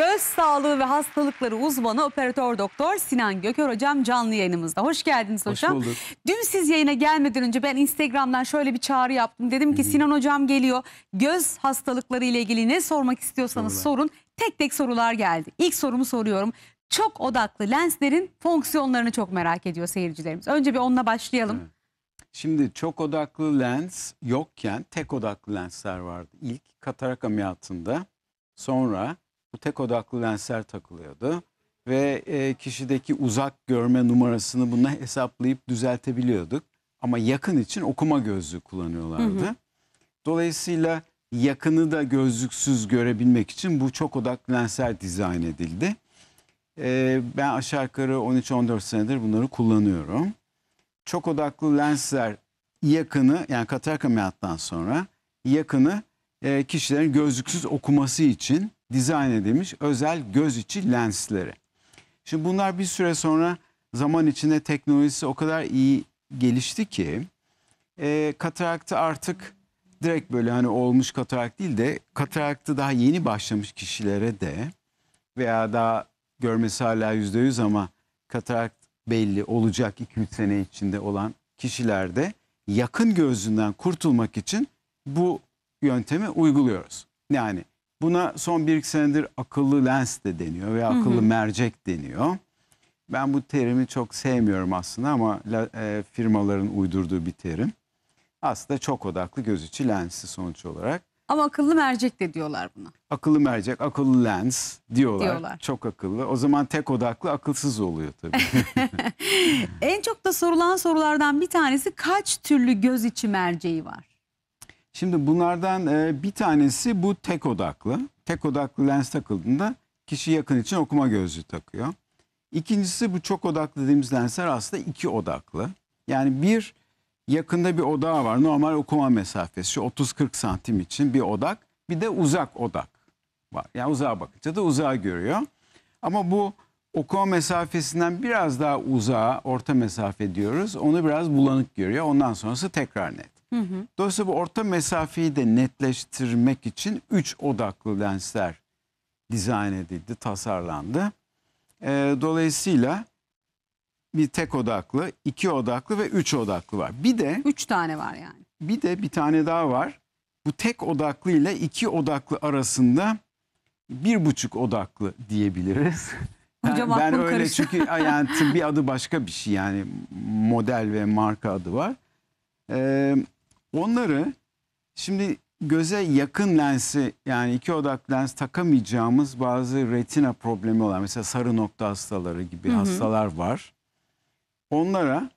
Göz sağlığı ve hastalıkları uzmanı operatör doktor Sinan Göker hocam canlı yayınımızda. Hoş geldiniz Hoş hocam. bulduk. Dün siz yayına gelmeden önce ben Instagram'dan şöyle bir çağrı yaptım. Dedim ki Sinan hocam geliyor. Göz hastalıkları ile ilgili ne sormak istiyorsanız sorun. Tek tek sorular geldi. İlk sorumu soruyorum. Çok odaklı lenslerin fonksiyonlarını çok merak ediyor seyircilerimiz. Önce bir onunla başlayalım. Evet. Şimdi çok odaklı lens yokken tek odaklı lensler vardı. İlk katarak ameliyatında sonra bu tek odaklı lensler takılıyordu. Ve e, kişideki uzak görme numarasını bununla hesaplayıp düzeltebiliyorduk. Ama yakın için okuma gözlüğü kullanıyorlardı. Hı hı. Dolayısıyla yakını da gözlüksüz görebilmek için bu çok odaklı lensler dizayn edildi. Ee, ben aşağı yukarı 13-14 senedir bunları kullanıyorum. Çok odaklı lensler yakını yani katarak ameliyattan sonra yakını e, kişilerin gözlüksüz okuması için dizayn edilmiş özel göz içi lensleri. Şimdi bunlar bir süre sonra zaman içinde teknolojisi o kadar iyi gelişti ki e, kataraktı artık direkt böyle hani olmuş katarakt değil de kataraktı daha yeni başlamış kişilere de veya daha görmesi hala yüzde yüz ama katarakt belli olacak 2-3 sene içinde olan kişilerde yakın gözünden kurtulmak için bu yöntemi uyguluyoruz. Yani Buna son bir iki senedir akıllı lens de deniyor veya akıllı hı hı. mercek deniyor. Ben bu terimi çok sevmiyorum aslında ama e, firmaların uydurduğu bir terim. Aslında çok odaklı göz içi lensi sonuç olarak. Ama akıllı mercek de diyorlar buna. Akıllı mercek, akıllı lens diyorlar. diyorlar. Çok akıllı. O zaman tek odaklı akılsız oluyor tabii. en çok da sorulan sorulardan bir tanesi kaç türlü göz içi merceği var? Şimdi bunlardan e, bir tanesi bu tek odaklı. Tek odaklı lens takıldığında kişi yakın için okuma gözlüğü takıyor. İkincisi bu çok odaklı dediğimiz lensler aslında iki odaklı. Yani bir yakında bir odağı var. Normal okuma mesafesi 30-40 santim için bir odak. Bir de uzak odak var. Yani uzağa bakınca da uzağa görüyor. Ama bu okuma mesafesinden biraz daha uzağa orta mesafe diyoruz. Onu biraz bulanık görüyor. Ondan sonrası tekrar net. Hı hı. Dolayısıyla bu orta mesafeyi de netleştirmek için 3 odaklı lensler dizayn edildi, tasarlandı. E, dolayısıyla bir tek odaklı, iki odaklı ve üç odaklı var. Bir de... Üç tane var yani. Bir de bir tane daha var. Bu tek odaklı ile iki odaklı arasında bir buçuk odaklı diyebiliriz. Hocam yani ben öyle karıştı. çünkü yani bir adı başka bir şey yani model ve marka adı var. Ee, Onları şimdi göze yakın lensi yani iki odak lens takamayacağımız bazı retina problemi olan mesela sarı nokta hastaları gibi hı hı. hastalar var. Onlara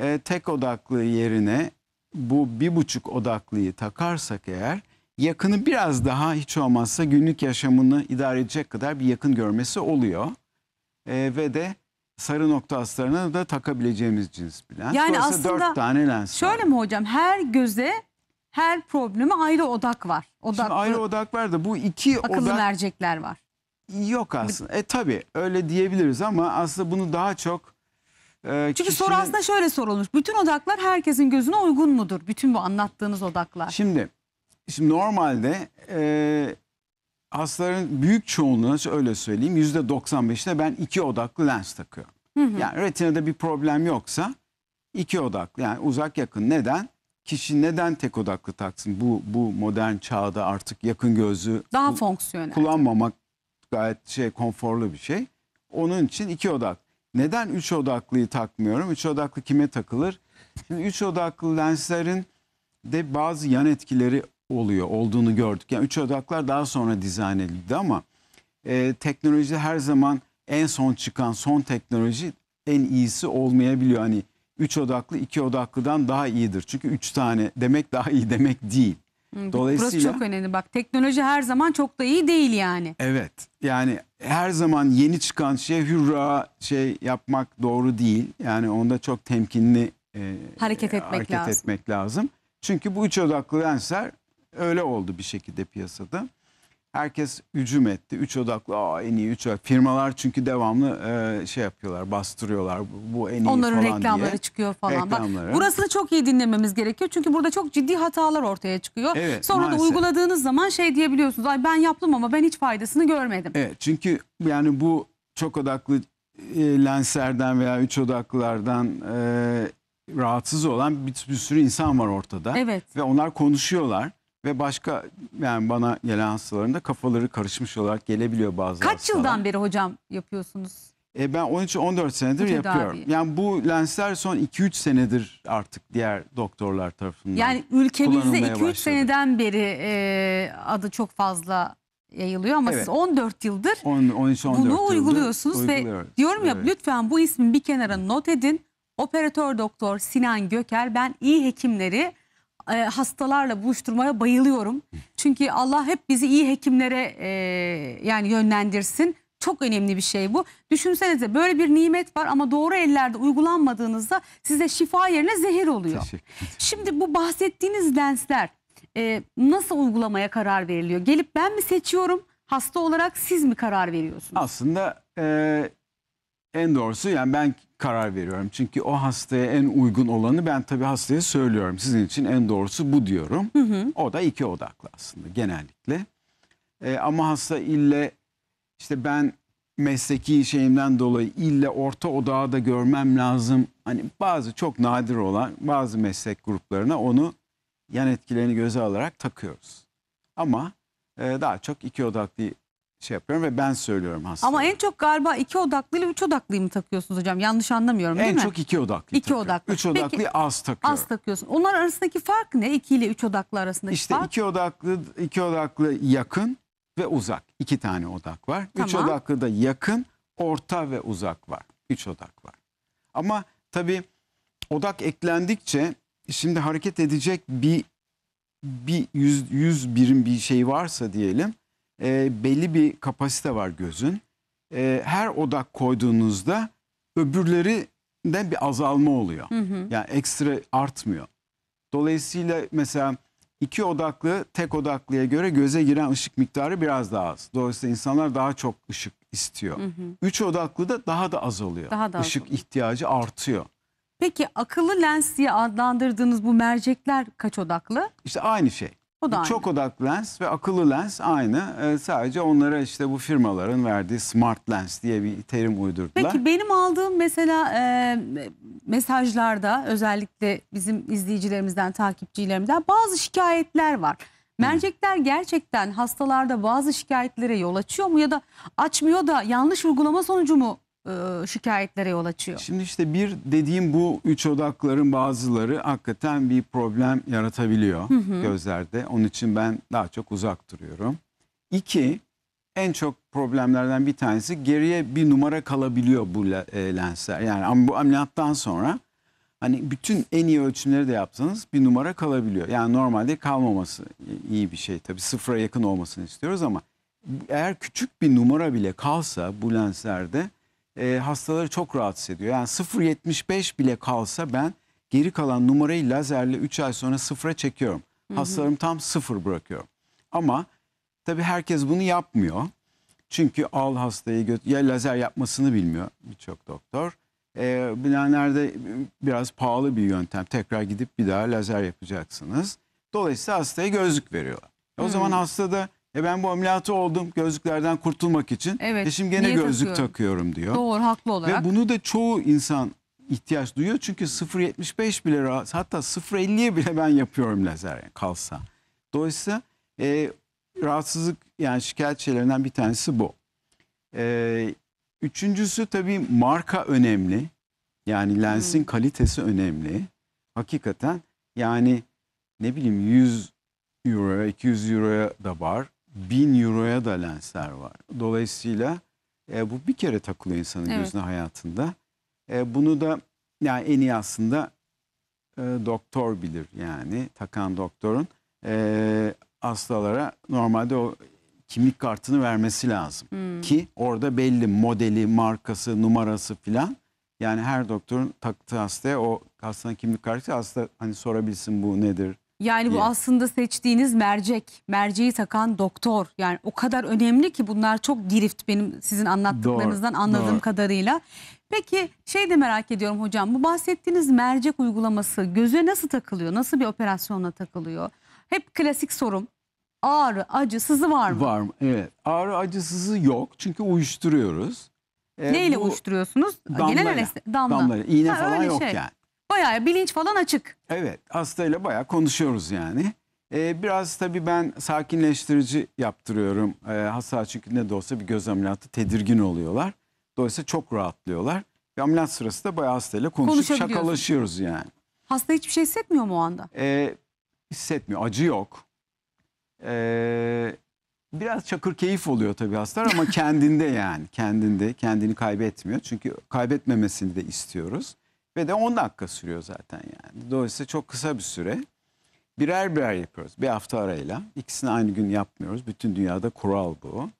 e, tek odaklı yerine bu bir buçuk odaklıyı takarsak eğer yakını biraz daha hiç olmazsa günlük yaşamını idare edecek kadar bir yakın görmesi oluyor. E, ve de sarı nokta astarına da takabileceğimiz cins bir lens. Yani aslında dört tane lens şöyle var. mi hocam her göze her probleme ayrı odak var. Odaklı, Şimdi ayrı odak var da bu iki akıllı odak... mercekler var. Yok aslında. E tabi öyle diyebiliriz ama aslında bunu daha çok e, Çünkü kişinin... soru aslında şöyle sorulmuş. Bütün odaklar herkesin gözüne uygun mudur? Bütün bu anlattığınız odaklar. Şimdi şimdi normalde e, hastaların büyük çoğunluğuna öyle söyleyeyim %95'ine ben iki odaklı lens takıyorum. Hı hı. Yani retinada bir problem yoksa iki odaklı yani uzak yakın neden? Kişi neden tek odaklı taksın? Bu bu modern çağda artık yakın gözü daha fonksiyonel kullanmamak gayet şey konforlu bir şey. Onun için iki odak. Neden üç odaklıyı takmıyorum? Üç odaklı kime takılır? Şimdi üç odaklı lenslerin de bazı yan etkileri oluyor, olduğunu gördük. Yani üç odaklar daha sonra dizayn edildi ama e, teknoloji her zaman en son çıkan son teknoloji en iyisi olmayabiliyor. Hani üç odaklı iki odaklıdan daha iyidir. Çünkü üç tane demek daha iyi demek değil. Dolayısıyla, Burası çok önemli. Bak teknoloji her zaman çok da iyi değil yani. Evet. Yani her zaman yeni çıkan şey hürra şey yapmak doğru değil. Yani onda çok temkinli e, hareket e, etmek hareket lazım. etmek lazım. Çünkü bu üç odaklı lensler Öyle oldu bir şekilde piyasada. Herkes hücum etti. Üç odaklı Aa, en iyi üç odaklı. Firmalar çünkü devamlı e, şey yapıyorlar bastırıyorlar bu, bu en iyi Onların falan reklamları çıkıyor falan. Reklamları. Bak, burasını çok iyi dinlememiz gerekiyor. Çünkü burada çok ciddi hatalar ortaya çıkıyor. Evet, Sonra maalesef. da uyguladığınız zaman şey diyebiliyorsunuz. Ay ben yaptım ama ben hiç faydasını görmedim. Evet çünkü yani bu çok odaklı e, lenslerden veya üç odaklılardan e, rahatsız olan bir, bir sürü insan var ortada. Evet. Ve onlar konuşuyorlar. Ve başka yani bana gelen hastaların kafaları karışmış olarak gelebiliyor bazı Kaç hastalar. yıldan beri hocam yapıyorsunuz? E ben 13-14 senedir Bu yapıyorum. Yani bu lensler son 2-3 senedir artık diğer doktorlar tarafından Yani ülkemizde 2-3 seneden beri e, adı çok fazla yayılıyor ama Evet. siz 14 yıldır 10 13-14 bunu uyguluyorsunuz ve diyorum ya Evet. lütfen bu ismin bir kenara not edin. Operatör doktor Sinan Göker ben iyi hekimleri e, hastalarla buluşturmaya bayılıyorum. Çünkü Allah hep bizi iyi hekimlere e, yani yönlendirsin. Çok önemli bir şey bu. Düşünsenize böyle bir nimet var ama doğru ellerde uygulanmadığınızda size şifa yerine zehir oluyor. Şimdi bu bahsettiğiniz lensler e, nasıl uygulamaya karar veriliyor? Gelip ben mi seçiyorum? Hasta olarak siz mi karar veriyorsunuz? Aslında e, en doğrusu yani ben karar veriyorum. Çünkü o hastaya en uygun olanı ben tabii hastaya söylüyorum. Sizin için en doğrusu bu diyorum. Hı hı. O da iki odaklı aslında genellikle. E, ama hasta ille işte ben mesleki şeyimden dolayı ille orta odağı da görmem lazım. Hani bazı çok nadir olan bazı meslek gruplarına onu yan etkilerini göze alarak takıyoruz. Ama e, daha çok iki odaklı şey yapıyorum ve ben söylüyorum aslında Ama en çok galiba iki odaklı ile üç odaklıyı mı takıyorsunuz hocam? Yanlış anlamıyorum değil en mi? çok iki odaklı. İki takıyorum. odaklı. Üç Peki, odaklı az takıyorum. Az takıyorsun. Onlar arasındaki fark ne? İki ile üç odaklı arasındaki İşte fark? iki odaklı, iki odaklı yakın ve uzak. İki tane odak var. Üç odaklı da yakın, orta ve uzak var. Üç odak var. Ama tabii odak eklendikçe şimdi hareket edecek bir bir yüz, yüz birim bir şey varsa diyelim e, belli bir kapasite var gözün. E, her odak koyduğunuzda öbürleri de bir azalma oluyor. Hı hı. Yani ekstra artmıyor. Dolayısıyla mesela iki odaklı tek odaklıya göre göze giren ışık miktarı biraz daha az. Dolayısıyla insanlar daha çok ışık istiyor. Hı hı. Üç odaklı da daha da azalıyor Daha da az ışık ihtiyacı artıyor. Peki akıllı lens diye adlandırdığınız bu mercekler kaç odaklı? İşte aynı şey. O da aynı. Çok odak lens ve akıllı lens aynı. Ee, sadece onlara işte bu firmaların verdiği smart lens diye bir terim uydurdular. Peki benim aldığım mesela e, mesajlarda özellikle bizim izleyicilerimizden, takipçilerimden bazı şikayetler var. Mercekler gerçekten hastalarda bazı şikayetlere yol açıyor mu ya da açmıyor da yanlış uygulama sonucu mu e, şikayetlere yol açıyor. Şimdi işte bir dediğim bu üç odakların bazıları hakikaten bir problem yaratabiliyor hı hı. gözlerde. Onun için ben daha çok uzak duruyorum. İki, en çok problemlerden bir tanesi geriye bir numara kalabiliyor bu e, lensler. Yani bu ameliyattan sonra hani bütün en iyi ölçümleri de yapsanız bir numara kalabiliyor. Yani normalde kalmaması iyi bir şey tabii sıfıra yakın olmasını istiyoruz ama eğer küçük bir numara bile kalsa bu lenslerde e, hastaları çok rahatsız ediyor. Yani 0.75 bile kalsa ben geri kalan numarayı lazerle 3 ay sonra sıfıra çekiyorum. Hı-hı. Hastalarımı tam sıfır bırakıyorum. Ama tabii herkes bunu yapmıyor. Çünkü al hastayı göt ya lazer yapmasını bilmiyor birçok doktor. Ee, bilenlerde biraz pahalı bir yöntem. Tekrar gidip bir daha lazer yapacaksınız. Dolayısıyla hastaya gözlük veriyorlar. O hı zaman hastada e ben bu ameliyatı oldum gözlüklerden kurtulmak için. Evet. E şimdi gene niye gözlük takıyorum? takıyorum diyor. Doğru haklı olarak. Ve bunu da çoğu insan ihtiyaç duyuyor. Çünkü 0.75 bile hatta 0.50'ye bile ben yapıyorum lazer kalsa. Dolayısıyla e, rahatsızlık yani şikayet şeylerinden bir tanesi bu. E, üçüncüsü tabii marka önemli. Yani lensin hmm. kalitesi önemli. Hakikaten yani ne bileyim 100 euro, 200 euroya da var. Bin euroya da lensler var. Dolayısıyla e, bu bir kere takılıyor insanın evet. gözüne hayatında. E, bunu da yani en iyi aslında e, doktor bilir yani takan doktorun e, hastalara normalde o kimlik kartını vermesi lazım. Hmm. Ki orada belli modeli, markası, numarası filan. Yani her doktorun taktığı hastaya o hastanın kimlik kartı hasta hani sorabilsin bu nedir, yani bu aslında seçtiğiniz mercek, merceği takan doktor. Yani o kadar önemli ki bunlar çok girift benim sizin anlattıklarınızdan Doğru, anladığım doğru. kadarıyla. Peki şey de merak ediyorum hocam bu bahsettiğiniz mercek uygulaması göze nasıl takılıyor? Nasıl bir operasyonla takılıyor? Hep klasik sorum ağrı, acı, sızı var mı? Var mı? Evet. Ağrı acı sızı yok çünkü uyuşturuyoruz. Ee, Neyle uyuşturuyorsunuz? Damlayla. Genel anestezi. Damla. Damlayla. İğne ha, falan yok şey. yani. Bayağı bilinç falan açık. Evet hastayla bayağı konuşuyoruz yani. Ee, biraz tabii ben sakinleştirici yaptırıyorum. Ee, hasta çünkü ne de olsa bir göz ameliyatı tedirgin oluyorlar. Dolayısıyla çok rahatlıyorlar. Ve ameliyat sırası da bayağı hastayla konuşup Konuşabiliyorsun. şakalaşıyoruz yani. Hasta hiçbir şey hissetmiyor mu o anda? Ee, hissetmiyor, acı yok. Ee, biraz çakır keyif oluyor tabii hastalar ama kendinde yani. Kendinde, kendini kaybetmiyor. Çünkü kaybetmemesini de istiyoruz. Ve de 10 dakika sürüyor zaten yani. Dolayısıyla çok kısa bir süre. Birer birer yapıyoruz. Bir hafta arayla. İkisini aynı gün yapmıyoruz. Bütün dünyada kural bu.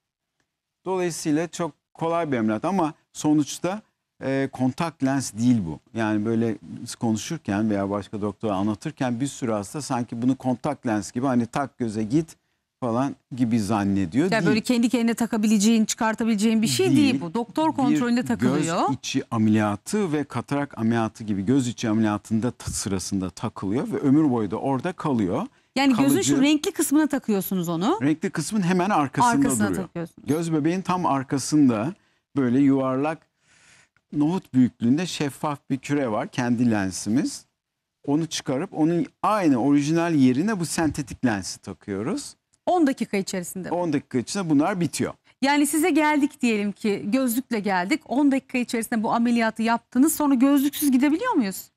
Dolayısıyla çok kolay bir ameliyat ama sonuçta e, kontak lens değil bu. Yani böyle konuşurken veya başka doktora anlatırken bir sürü hasta sanki bunu kontak lens gibi hani tak göze git falan gibi zannediyor. Ya değil. böyle kendi kendine takabileceğin, çıkartabileceğin bir şey değil, değil bu. Doktor kontrolünde bir takılıyor. Göz içi ameliyatı ve katarak ameliyatı gibi göz içi ameliyatında sırasında takılıyor ve ömür boyu da orada kalıyor. Yani Kalıcı, gözün şu renkli kısmına takıyorsunuz onu. Renkli kısmın hemen arkasında Arkasına duruyor. takıyorsunuz. Göz bebeğin tam arkasında böyle yuvarlak nohut büyüklüğünde şeffaf bir küre var kendi lensimiz. Onu çıkarıp onun aynı orijinal yerine bu sentetik lensi takıyoruz. 10 dakika içerisinde. 10 dakika içinde bunlar bitiyor. Yani size geldik diyelim ki gözlükle geldik. 10 dakika içerisinde bu ameliyatı yaptınız. Sonra gözlüksüz gidebiliyor muyuz?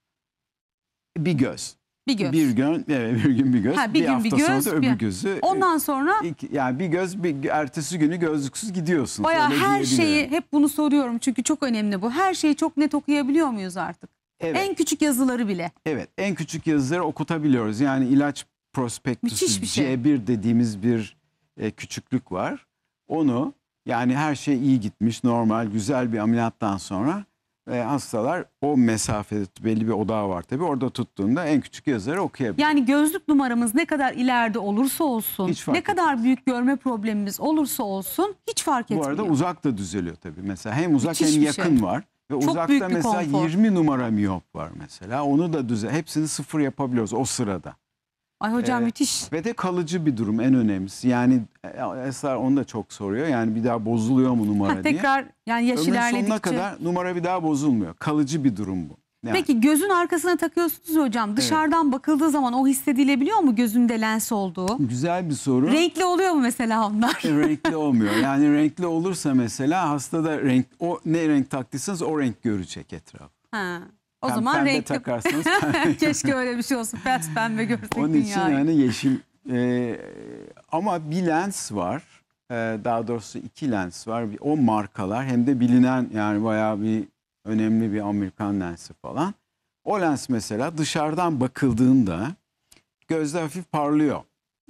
Bir göz. Bir göz. Bir gün, evet, bir gün bir göz. Ha, bir, bir gün hafta bir göz, sonra öbür gözü. E, Ondan sonra? Iki, yani bir göz, bir, ertesi günü gözlüksüz gidiyorsunuz. Baya her şeyi, hep bunu soruyorum çünkü çok önemli bu. Her şeyi çok net okuyabiliyor muyuz artık? Evet. En küçük yazıları bile. Evet en küçük yazıları okutabiliyoruz. Yani ilaç prospektüsü şey. C1 dediğimiz bir e, küçüklük var. Onu yani her şey iyi gitmiş normal güzel bir ameliyattan sonra e, hastalar o mesafede belli bir odağı var tabi Orada tuttuğunda en küçük yazıları okuyabilir. Yani gözlük numaramız ne kadar ileride olursa olsun, ne etmez. kadar büyük görme problemimiz olursa olsun hiç fark etmiyor. Bu arada uzak da düzeliyor tabi Mesela hem uzak Müthiş hem yakın şey. var. Ve Çok uzakta büyük mesela konfor. 20 numara miyop var mesela. Onu da düze hepsini sıfır yapabiliyoruz o sırada. Ay hocam Ee, müthiş. Ve de kalıcı bir durum en önemlisi. Yani e, Esra onu da çok soruyor. Yani bir daha bozuluyor mu numara Ha, diye. tekrar yani yaş Ömrün ilerledikçe. sonuna kadar numara bir daha bozulmuyor. Kalıcı bir durum bu. Yani Peki gözün arkasına takıyorsunuz hocam. Dışarıdan bakıldığı zaman o hissedilebiliyor mu gözümde lens olduğu? güzel bir soru. Renkli oluyor mu mesela onlar? E, renkli olmuyor. Yani renkli olursa mesela hastada renk o ne renk taktıysanız o renk görecek etraf. Ha. O Pem, zaman pembe renkli. takarsınız. Keşke öyle bir şey olsun. Pes pembe görsek Onun dünyayı. için yani yeşil. E, ama bir lens var. E, daha doğrusu iki lens var. O markalar hem de bilinen yani bayağı bir önemli bir Amerikan lensi falan. O lens mesela dışarıdan bakıldığında gözde hafif parlıyor.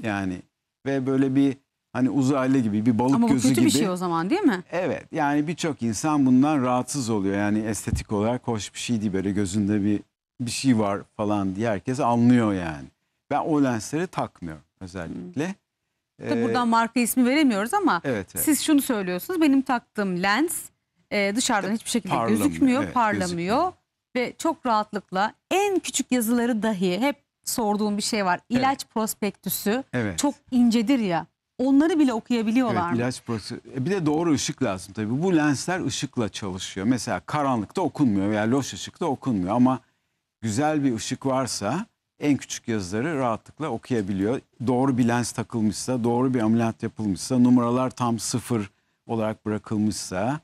Yani ve böyle bir Hani uzaylı gibi bir balık Ama gözü gibi. Ama bu kötü bir şey o zaman değil mi? Evet yani birçok insan bundan rahatsız oluyor. Yani estetik olarak hoş bir şey değil böyle gözünde bir bir şey var falan diye herkes anlıyor yani. Ben o lensleri takmıyorum özellikle. Hmm. Tabii ee, buradan marka ismi veremiyoruz ama evet, evet. siz şunu söylüyorsunuz. Benim taktığım lens e, dışarıdan hiçbir şekilde parlamıyor, gözükmüyor, evet, parlamıyor. Gözükmüyor. Ve çok rahatlıkla en küçük yazıları dahi hep sorduğum bir şey var. İlaç evet. prospektüsü evet. çok incedir ya. Onları bile okuyabiliyorlar evet, mı? ilaç e, Bir de doğru ışık lazım tabii. Bu lensler ışıkla çalışıyor. Mesela karanlıkta okunmuyor veya loş ışıkta okunmuyor ama güzel bir ışık varsa en küçük yazıları rahatlıkla okuyabiliyor. Doğru bir lens takılmışsa, doğru bir ameliyat yapılmışsa, numaralar tam sıfır olarak bırakılmışsa,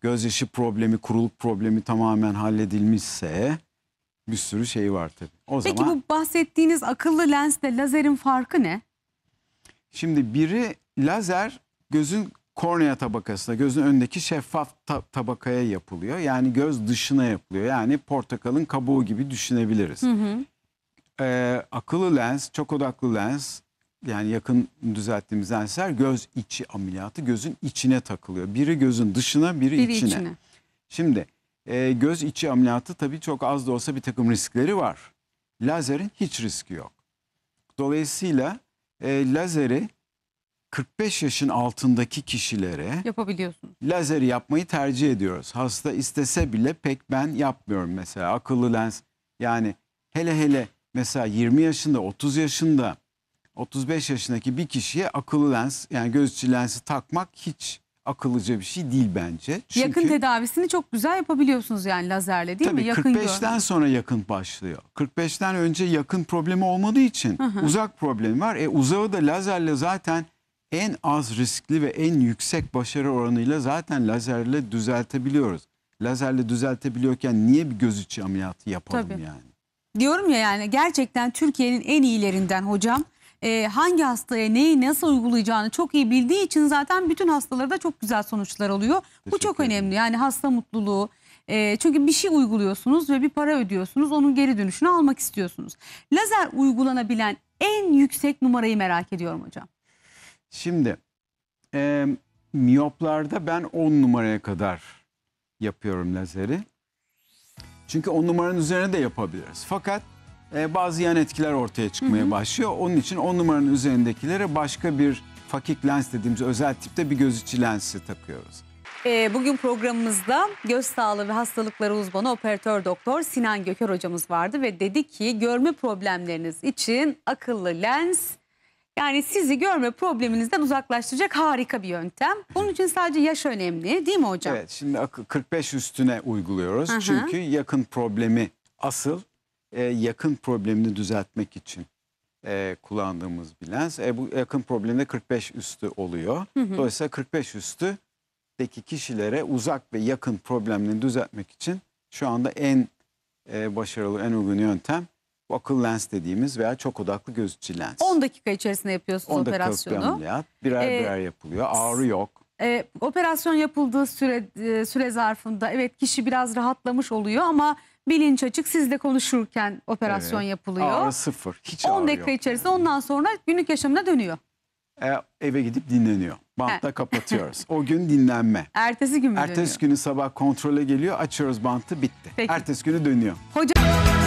göz gözyaşı problemi, kuruluk problemi tamamen halledilmişse bir sürü şey var tabii. O Peki zaman... bu bahsettiğiniz akıllı lensle lazerin farkı ne? Şimdi biri lazer gözün kornea tabakasına, gözün öndeki şeffaf tabakaya yapılıyor. Yani göz dışına yapılıyor. Yani portakalın kabuğu gibi düşünebiliriz. Hı hı. Ee, akıllı lens, çok odaklı lens, yani yakın düzelttiğimiz lensler göz içi ameliyatı gözün içine takılıyor. Biri gözün dışına, biri, biri içine. içine. Şimdi e, göz içi ameliyatı tabii çok az da olsa bir takım riskleri var. Lazerin hiç riski yok. Dolayısıyla e, lazeri 45 yaşın altındaki kişilere Yapabiliyorsunuz. lazeri yapmayı tercih ediyoruz. Hasta istese bile pek ben yapmıyorum mesela akıllı lens. Yani hele hele mesela 20 yaşında, 30 yaşında, 35 yaşındaki bir kişiye akıllı lens yani gözüçü lensi takmak hiç akıllıca bir şey değil bence. Çünkü, yakın tedavisini çok güzel yapabiliyorsunuz yani lazerle değil tabii, mi? Yakın 45'ten gör. sonra yakın başlıyor. 45'ten önce yakın problemi olmadığı için hı hı. uzak problemi var. E uzağı da lazerle zaten en az riskli ve en yüksek başarı oranıyla zaten lazerle düzeltebiliyoruz. Lazerle düzeltebiliyorken niye bir göz içi ameliyatı yapalım tabii. yani? Diyorum ya yani gerçekten Türkiye'nin en iyilerinden hocam e, hangi hastaya neyi nasıl uygulayacağını çok iyi bildiği için zaten bütün hastalarda çok güzel sonuçlar oluyor. Bu çok önemli yani hasta mutluluğu. E, çünkü bir şey uyguluyorsunuz ve bir para ödüyorsunuz onun geri dönüşünü almak istiyorsunuz. Lazer uygulanabilen en yüksek numarayı merak ediyorum hocam. Şimdi e, miyoplarda ben 10 numaraya kadar yapıyorum lazeri. Çünkü 10 numaranın üzerine de yapabiliriz. Fakat ee, bazı yan etkiler ortaya çıkmaya hı hı. başlıyor. Onun için 10 numaranın üzerindekilere başka bir fakik lens dediğimiz özel tipte bir gözüçü lensi takıyoruz. Ee, bugün programımızda göz sağlığı ve hastalıkları uzmanı operatör doktor Sinan Göker hocamız vardı ve dedi ki görme problemleriniz için akıllı lens yani sizi görme probleminizden uzaklaştıracak harika bir yöntem. Bunun için sadece yaş önemli değil mi hocam? Evet şimdi 45 üstüne uyguluyoruz. Aha. Çünkü yakın problemi asıl e, yakın problemini düzeltmek için e, kullandığımız bir lens. E, bu yakın problemde 45 üstü oluyor. Hı hı. Dolayısıyla 45 üstüdeki kişilere uzak ve yakın problemini düzeltmek için şu anda en e, başarılı, en uygun yöntem bu akıl lens dediğimiz veya çok odaklı gözücü lens. 10 dakika içerisinde yapıyorsunuz 10 operasyonu. 10 dakika ameliyat birer ee, birer yapılıyor. Ağrı yok. E, operasyon yapıldığı süre, e, süre zarfında evet kişi biraz rahatlamış oluyor ama bilinç açık sizle konuşurken operasyon Evet. yapılıyor. Ağrı sıfır. Hiç 10 dakika içerisinde ondan sonra günlük yaşamına dönüyor. E, eve gidip dinleniyor. Bantla kapatıyoruz. O gün dinlenme. Ertesi gün mü dönüyor? Ertesi günü sabah kontrole geliyor. Açıyoruz bantı bitti. Peki. Ertesi günü dönüyor. Hocam.